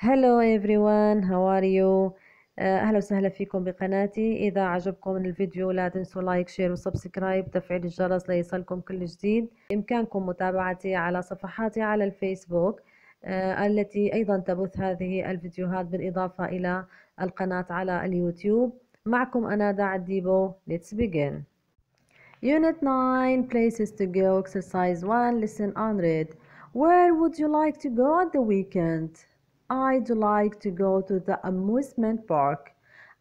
هلو everyone هاو ار يو اهلا وسهلا فيكم بقناتي اذا عجبكم الفيديو لا تنسوا لايك شير وسبسكرايب تفعيل الجرس ليصلكم كل جديد بامكانكم متابعتي على صفحاتي على الفيسبوك آه، التي ايضا تبث هذه الفيديوهات بالاضافه الى القناه على اليوتيوب معكم انا داع الديبو ليتس بيجن يونت 9 places to go exercise 1 lesson 100 Where would you like to go at the weekend? I'd like to go to the amusement park.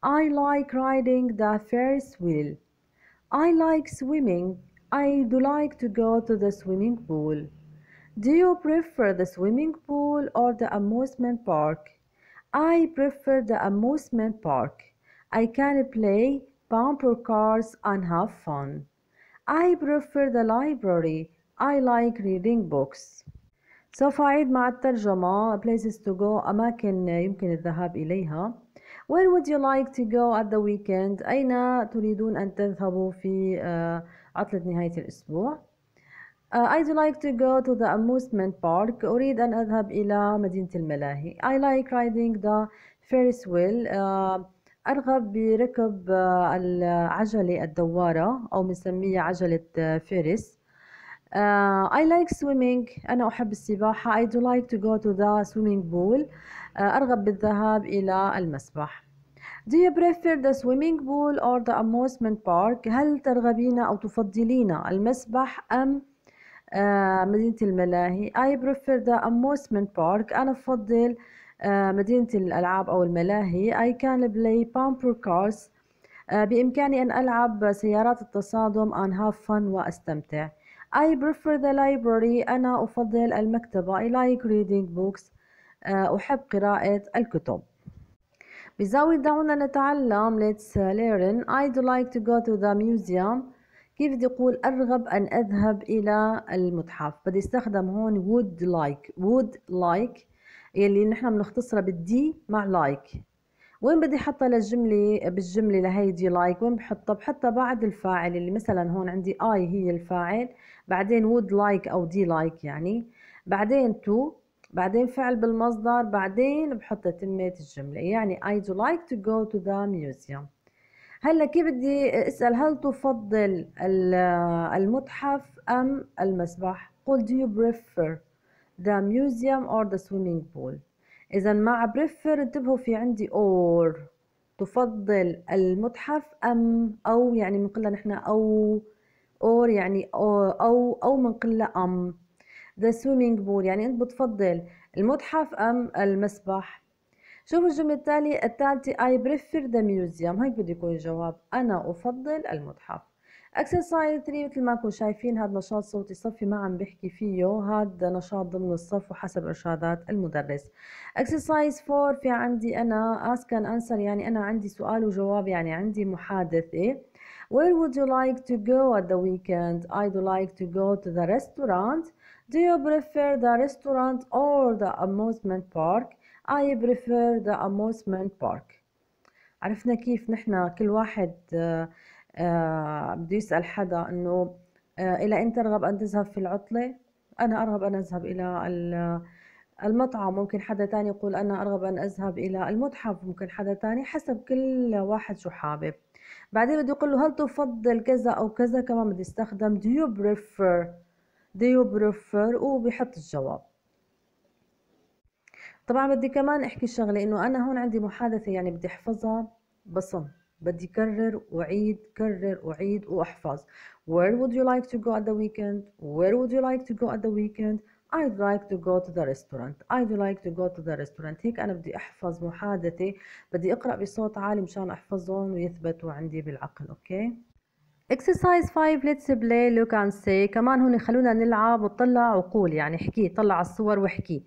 I like riding the Ferris wheel. I like swimming. I do like to go to the swimming pool. Do you prefer the swimming pool or the amusement park? I prefer the amusement park. I can play bumper cars and have fun. I prefer the library. I like reading books. سوف أعيد مع الترجمة places to go أماكن يمكن الذهاب إليها where would you like to go at the weekend أين تريدون أن تذهبوا في آه، عطلة نهاية الأسبوع Uh, آه، I'd like to go to the amusement park. أريد أن أذهب إلى مدينة الملاهي. I like riding the Ferris wheel. Uh, أرغب بركب العجلة الدوارة أو بنسميها عجلة فيرس. Uh, I like swimming أنا أحب السباحة I do like to go to the swimming pool uh, أرغب بالذهاب إلى المسبح Do you prefer the swimming pool or the amusement park هل ترغبين أو تفضلين المسبح أم uh, مدينة الملاهي I prefer the amusement park أنا أفضل uh, مدينة الألعاب أو الملاهي I can play bumper cars uh, بإمكاني أن ألعب سيارات التصادم and have fun وأستمتع I prefer the library أنا أفضل المكتبة I like reading books آه، أحب قراءة الكتب بزاوية دعونا نتعلم let's learn I do like to go to the museum كيف بدي أقول أرغب أن أذهب إلى المتحف بدي استخدم هون would like would like يلي نحن بنختصرها بالدي مع like وين بدي احطها للجمله بالجمله لهيدي لايك like. وين بحطها بحطها بعد الفاعل اللي مثلا هون عندي اي هي الفاعل بعدين وود لايك like او دي لايك like يعني بعدين تو بعدين فعل بالمصدر بعدين بحط تمة الجملة يعني اي دو لايك تو جو تو ذا ميوزيوم هلا كيف بدي اسأل هل تفضل المتحف أم المسبح قل do you prefer the museum or the swimming pool إذا مع بريفر انتبهوا في عندي اور تفضل المتحف أم أو يعني بنقول نحن أو اور يعني أو أو, أو بنقول أم ذا سويمينج بول يعني أنت بتفضل المتحف أم المسبح شوفوا الجملة التالية التالتة I prefer the museum هيك بده يكون الجواب أنا أفضل المتحف اكسرسايز 3 مثل ما كنتم شايفين هذا نشاط صوتي صفي ما عم بحكي فيه هذا نشاط ضمن الصف وحسب ارشادات المدرس اكسرسايز 4 في عندي انا ask and answer يعني انا عندي سؤال وجواب يعني عندي محادثه Where would you like to go at the weekend? I'd like to go to the restaurant. Do you prefer the restaurant or the amusement park? I prefer the amusement park. عرفنا كيف نحن كل واحد uh, آه، بده يسأل حدا إنه آه، إلى أنت ترغب أن تذهب في العطلة أنا أرغب أن أذهب إلى المطعم ممكن حدا تاني يقول أنا أرغب أن أذهب إلى المتحف ممكن حدا تاني حسب كل واحد شو حابب بعدين بده يقول له هل تفضل كذا أو كذا كمان بده يستخدم do you prefer do you prefer وبيحط الجواب طبعا بدي كمان احكي شغله انه انا هون عندي محادثه يعني بدي احفظها بصم بدي كرر وعيد كرر وعيد وأحفظ Where would you like to go at the weekend? Where would you like to go at the weekend? I'd like to go to the restaurant I'd like to go to the restaurant هيك أنا بدي أحفظ محادثة بدي أقرأ بصوت عالي مشان أحفظهم ويثبتوا عندي بالعقل أوكي exercise 5 let's play look and say كمان هون خلونا نلعب وطلع وقول، يعني احكي طلع الصور واحكي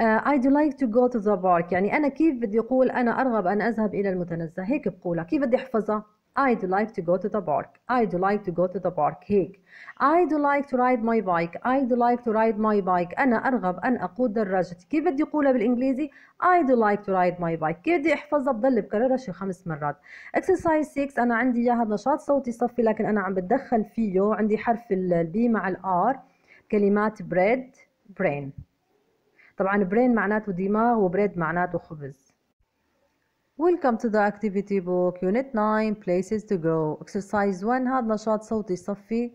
اي دو لايك تو جو تو ذا بارك يعني انا كيف بدي اقول انا ارغب ان اذهب الى المتنزه هيك بقولها كيف بدي احفظها I do like to go to the park. I do like to go to the park. هيك. I do like to ride my bike. I do like to ride my bike. أنا أرغب أن أقود دراجتي. كيف بدي أقولها بالإنجليزي؟ I do like to ride my bike. كيف بدي أحفظها بضل بكررها شي خمس مرات. Exercise 6 أنا عندي إياها نشاط صوتي صفي لكن أنا عم بتدخل فيه عندي حرف البي مع الآر كلمات bread brain. طبعا برين معناته دماغ وبريد معناته خبز Welcome to the activity book unit 9 places to go exercise 1 هذا نشاط صوتي صفي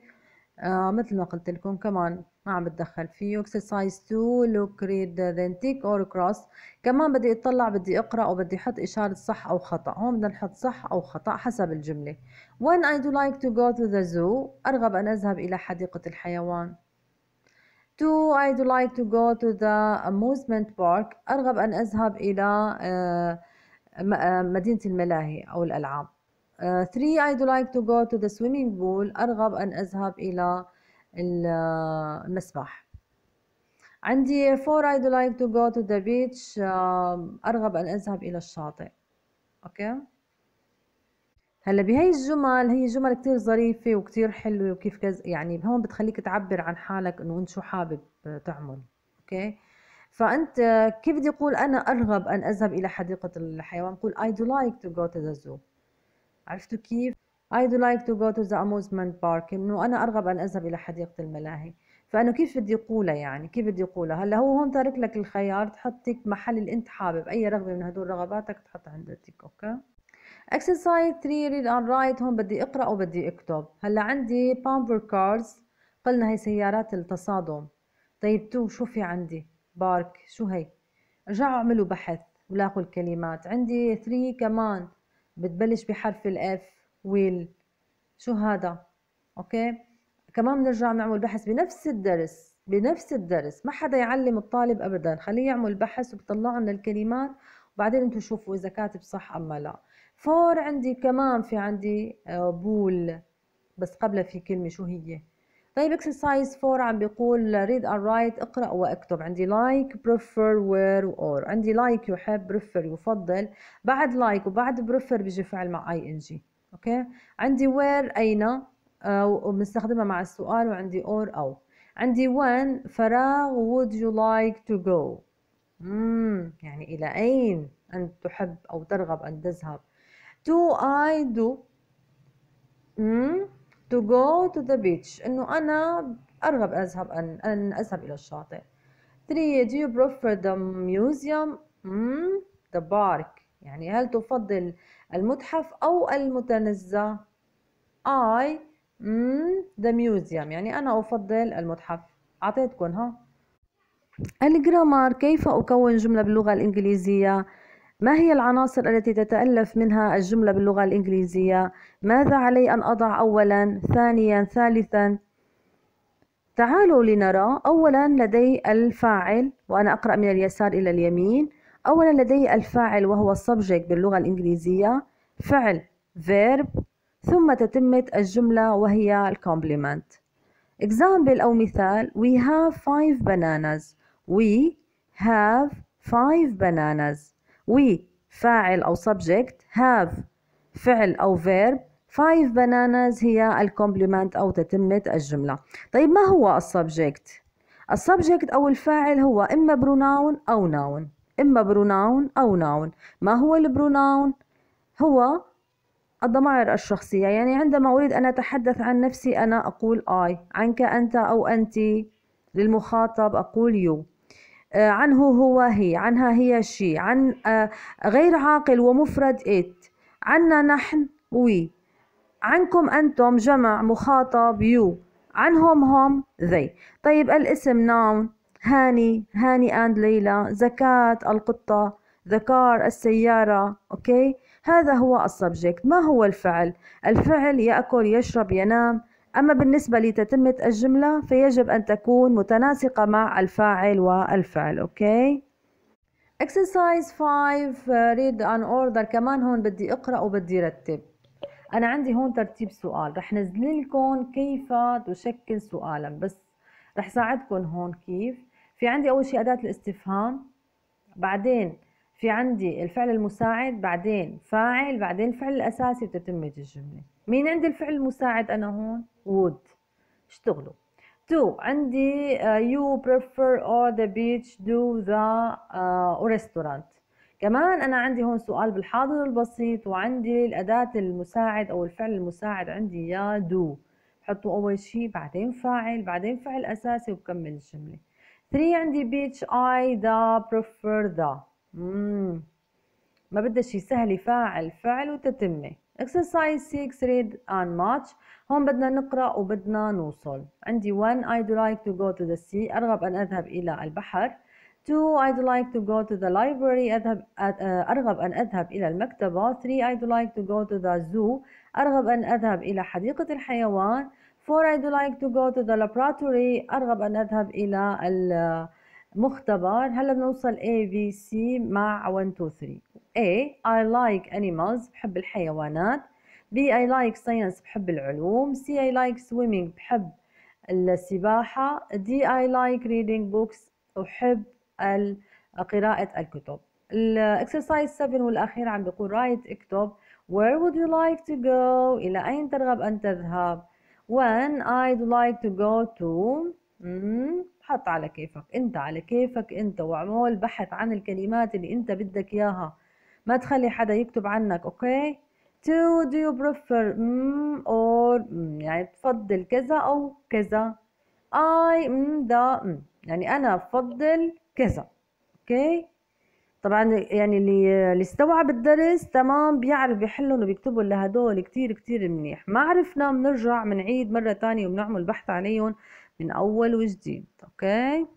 آه مثل ما قلت لكم كمان ما عم بتدخل فيه exercise 2 look read then tick or cross كمان بدي اطلع بدي اقرا وبدي احط اشاره صح او خطا هون بدنا نحط صح او خطا حسب الجمله when i do like to go to the zoo ارغب ان اذهب الى حديقه الحيوان 2 I do like to go to the amusement park أرغب أن أذهب إلى مدينة الملاهي أو الألعاب 3 I do like to go to the swimming pool أرغب أن أذهب إلى المسبح عندي 4 I do like to go to the beach أرغب أن أذهب إلى الشاطئ okay. هلا بهي الجمل هي جمل كتير ظريفة وكتير حلوة وكيف كز يعني هون بتخليك تعبر عن حالك انه انت شو حابب تعمل اوكي فانت كيف بدي اقول انا ارغب ان اذهب الى حديقة الحيوان بقول I do like to go to the zoo عرفتوا كيف I do like to go to the amusement park انه انا ارغب ان اذهب الى حديقة الملاهي فانه كيف بدي اقولها يعني كيف بدي اقولها هلا هو هون تارك لك الخيار تحطك محل اللي انت حابب اي رغبة من هدول رغباتك تحطها عندك اوكي اكسرسايز 3 ريد اند رايت هون بدي اقرا وبدي اكتب هلا عندي بامبر كارز قلنا هي سيارات التصادم طيب تو شو في عندي بارك شو هي رجعوا اعملوا بحث ولاقوا الكلمات عندي 3 كمان بتبلش بحرف الاف ويل شو هذا اوكي كمان بنرجع نعمل بحث بنفس الدرس بنفس الدرس ما حدا يعلم الطالب ابدا خليه يعمل بحث وبطلع لنا الكلمات بعدين انتم شوفوا اذا كاتب صح اما لا فور عندي كمان في عندي آه، بول بس قبلها في كلمه شو هي طيب اكسرسايز 4 عم بيقول ريد اند رايت اقرا واكتب عندي لايك بريفر وير اور عندي لايك like يحب بريفر يفضل بعد لايك like وبعد بريفر بيجي فعل مع اي ان جي اوكي عندي وير اين آه، وبنستخدمها مع السؤال وعندي اور او عندي وين فراغ وود يو لايك تو جو يعني إلى أين أنت تحب أو ترغب أن تذهب Do I do مم. to go to the beach إنه أنا أرغب أذهب أن أن أذهب إلى الشاطئ 3 do you prefer the museum مم. the park يعني هل تفضل المتحف أو المتنزه I مم. the museum يعني أنا أفضل المتحف أعطيتكم ها الجرامر كيف أكون جملة باللغة الإنجليزية ما هي العناصر التي تتألف منها الجملة باللغة الإنجليزية ماذا علي أن أضع أولا ثانيا ثالثا تعالوا لنرى أولا لدي الفاعل وأنا أقرأ من اليسار إلى اليمين أولا لدي الفاعل وهو subject باللغة الإنجليزية فعل verb ثم تتمة الجملة وهي complement example أو مثال we have five bananas We have five bananas. We فاعل أو subject have فعل أو verb five bananas هي الكومبلمنت أو تتمة الجملة طيب ما هو السبجكت؟ السبجكت أو الفاعل هو إما بروناون أو ناون إما بروناون أو ناون ما هو البروناون؟ هو الضمائر الشخصية يعني عندما أريد أن أتحدث عن نفسي أنا أقول I عنك أنت أو أنت للمخاطب أقول you آه، عنه هو هي عنها هي شي عن آه، غير عاقل ومفرد إت عنا نحن وي عنكم أنتم جمع مخاطب يو عنهم هم ذي طيب الاسم ناون هاني هاني أند ليلى زكاة القطة ذكار السيارة أوكي هذا هو السبجكت ما هو الفعل الفعل يأكل يشرب ينام أما بالنسبة لتتمة الجملة فيجب أن تكون متناسقة مع الفاعل والفعل أوكي exercise 5 آه، read an order كمان هون بدي أقرأ وبدي رتب أنا عندي هون ترتيب سؤال رح نزل لكم كيف تشكل سؤالا بس رح ساعدكم هون كيف في عندي أول شيء أداة الاستفهام بعدين في عندي الفعل المساعد بعدين فاعل بعدين الفعل الأساسي وتتمة الجملة مين عندي الفعل المساعد أنا هون؟ would اشتغلوا تو عندي uh, you prefer or the beach do the uh, restaurant كمان أنا عندي هون سؤال بالحاضر البسيط وعندي الأداة المساعد أو الفعل المساعد عندي يا do حطوا أول شيء بعدين فاعل بعدين فعل أساسي وبكمل الجملة 3 عندي beach I the prefer the مم. ما بدها شيء سهل فاعل فعل وتتمه exercise 6 read and match هون بدنا نقرأ وبدنا نوصل عندي 1 I'd like to go to the sea أرغب أن أذهب إلى البحر 2 I'd like to go to the library أذهب أرغب أن أذهب إلى المكتبة 3 I'd like to go to the zoo أرغب أن أذهب إلى حديقة الحيوان 4 I'd like to go to the laboratory أرغب أن أذهب إلى مختبر هلا بنوصل A B C مع 1 2 3 A I like animals بحب الحيوانات B I like science بحب العلوم C I like swimming بحب السباحة D I like reading books أحب قراءة الكتب الاكسرسايز 7 والأخير عم بيقول write اكتب Where would you like to go إلى أين ترغب أن تذهب When I'd like to go to hmm، حط على كيفك انت على كيفك انت واعمل بحث عن الكلمات اللي انت بدك اياها ما تخلي حدا يكتب عنك اوكي تو دو يو بريفر اور يعني تفضل كذا او كذا اي ام دا يعني انا بفضل كذا اوكي طبعا يعني اللي اللي استوعب الدرس تمام بيعرف بيحلهم وبيكتبوا لهدول كتير كتير منيح ما عرفنا بنرجع بنعيد مرة تانية وبنعمل بحث عليهم من اول وجديد اوكي